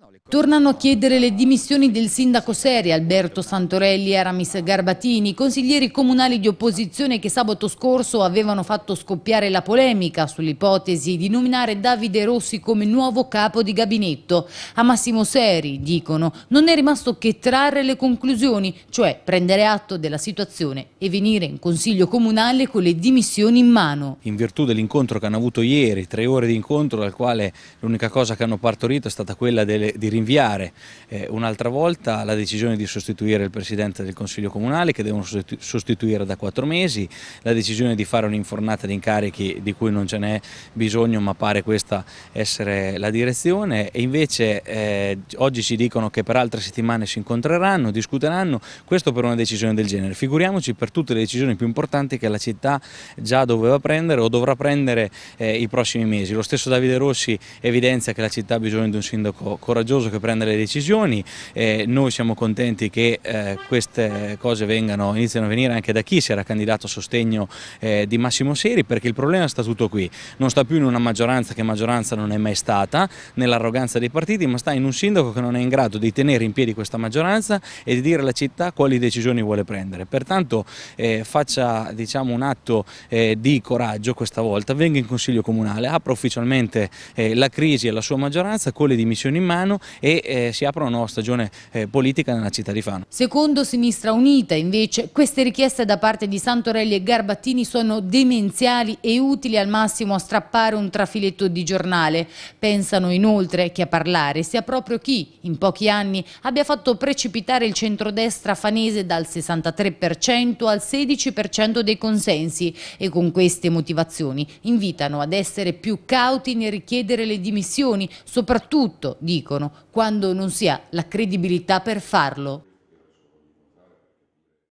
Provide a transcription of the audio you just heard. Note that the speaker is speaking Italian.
Ah, Tornano a chiedere le dimissioni del sindaco Seri, Alberto Santorelli e Aramis Garbatini, consiglieri comunali di opposizione che sabato scorso avevano fatto scoppiare la polemica sull'ipotesi di nominare Davide Rossi come nuovo capo di gabinetto. A Massimo Seri, dicono, non è rimasto che trarre le conclusioni, cioè prendere atto della situazione e venire in consiglio comunale con le dimissioni in mano. In virtù dell'incontro che hanno avuto ieri, tre ore di incontro, dal quale l'unica cosa che hanno partorito è stata quella delle eh, di rinviare eh, un'altra volta la decisione di sostituire il Presidente del Consiglio Comunale che devono sostituire da quattro mesi, la decisione di fare un'infornata di incarichi di cui non ce n'è bisogno ma pare questa essere la direzione e invece eh, oggi ci dicono che per altre settimane si incontreranno, discuteranno, questo per una decisione del genere. Figuriamoci per tutte le decisioni più importanti che la città già doveva prendere o dovrà prendere eh, i prossimi mesi. Lo stesso Davide Rossi evidenzia che la città ha bisogno di un sindaco coraggioso coraggioso che prende le decisioni e noi siamo contenti che eh, queste cose vengano, iniziano a venire anche da chi si era candidato a sostegno eh, di Massimo Seri perché il problema sta tutto qui, non sta più in una maggioranza che maggioranza non è mai stata, nell'arroganza dei partiti, ma sta in un sindaco che non è in grado di tenere in piedi questa maggioranza e di dire alla città quali decisioni vuole prendere. Pertanto eh, faccia diciamo, un atto eh, di coraggio questa volta, venga in Consiglio Comunale, apra ufficialmente eh, la crisi e la sua maggioranza con le dimissioni in mano Fano e eh, si apre una nuova stagione eh, politica nella città di Fano. Secondo Sinistra Unita invece queste richieste da parte di Santorelli e Garbattini sono demenziali e utili al massimo a strappare un trafiletto di giornale. Pensano inoltre che a parlare sia proprio chi in pochi anni abbia fatto precipitare il centrodestra fanese dal 63% al 16% dei consensi e con queste motivazioni invitano ad essere più cauti nel richiedere le dimissioni, soprattutto, dicono, svolgono quando non si ha la credibilità per farlo.